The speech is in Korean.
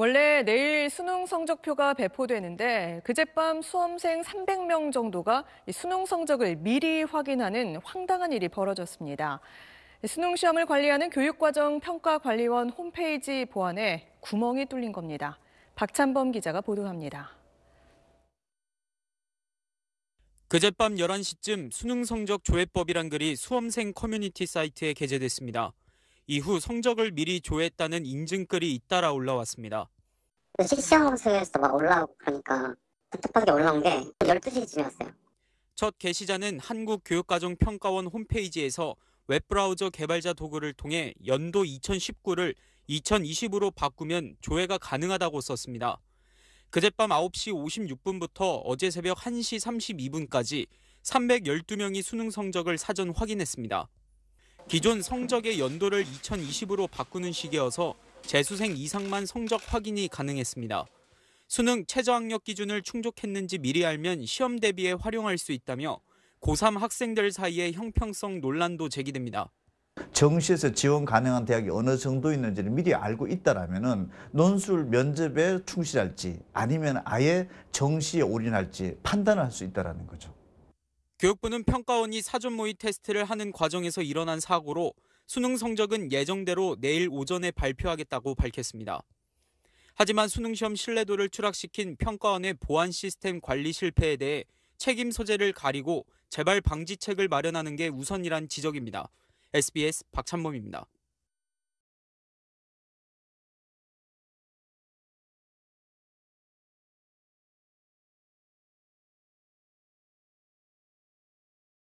원래 내일 수능 성적표가 배포되는데 그젯밤 수험생 300명 정도가 수능 성적을 미리 확인하는 황당한 일이 벌어졌습니다. 수능 시험을 관리하는 교육과정평가관리원 홈페이지 보안에 구멍이 뚫린 겁니다. 박찬범 기자가 보도합니다. 그젯밤 11시쯤 수능 성적 조회법이란 글이 수험생 커뮤니티 사이트에 게재됐습니다. 이후 성적을 미리 조회했다는 인증글이 잇따라 올라왔습니다. 실시간 검색에서 막 올라오고 그러니까 답답하게 올라온 게 12시쯤이었어요. 첫 게시자는 한국교육과정평가원 홈페이지에서 웹브라우저 개발자 도구를 통해 연도 2019를 2020으로 바꾸면 조회가 가능하다고 썼습니다. 그젯밤 9시 56분부터 어제 새벽 1시 32분까지 312명이 수능 성적을 사전 확인했습니다. 기존 성적의 연도를 2020으로 바꾸는 시기여서 재수생 이상만 성적 확인이 가능했습니다. 수능 최저학력 기준을 충족했는지 미리 알면 시험 대비에 활용할 수 있다며 고3 학생들 사이의 형평성 논란도 제기됩니다. 정시에서 지원 가능한 대학이 어느 정도 있는지를 미리 알고 있다면 은 논술 면접에 충실할지 아니면 아예 정시에 올인할지 판단할수 있다는 거죠. 교육부는 평가원이 사전 모의 테스트를 하는 과정에서 일어난 사고로 수능 성적은 예정대로 내일 오전에 발표하겠다고 밝혔습니다. 하지만 수능시험 신뢰도를 추락시킨 평가원의 보안 시스템 관리 실패에 대해 책임 소재를 가리고 재발 방지책을 마련하는 게 우선이란 지적입니다. SBS 박찬범입니다.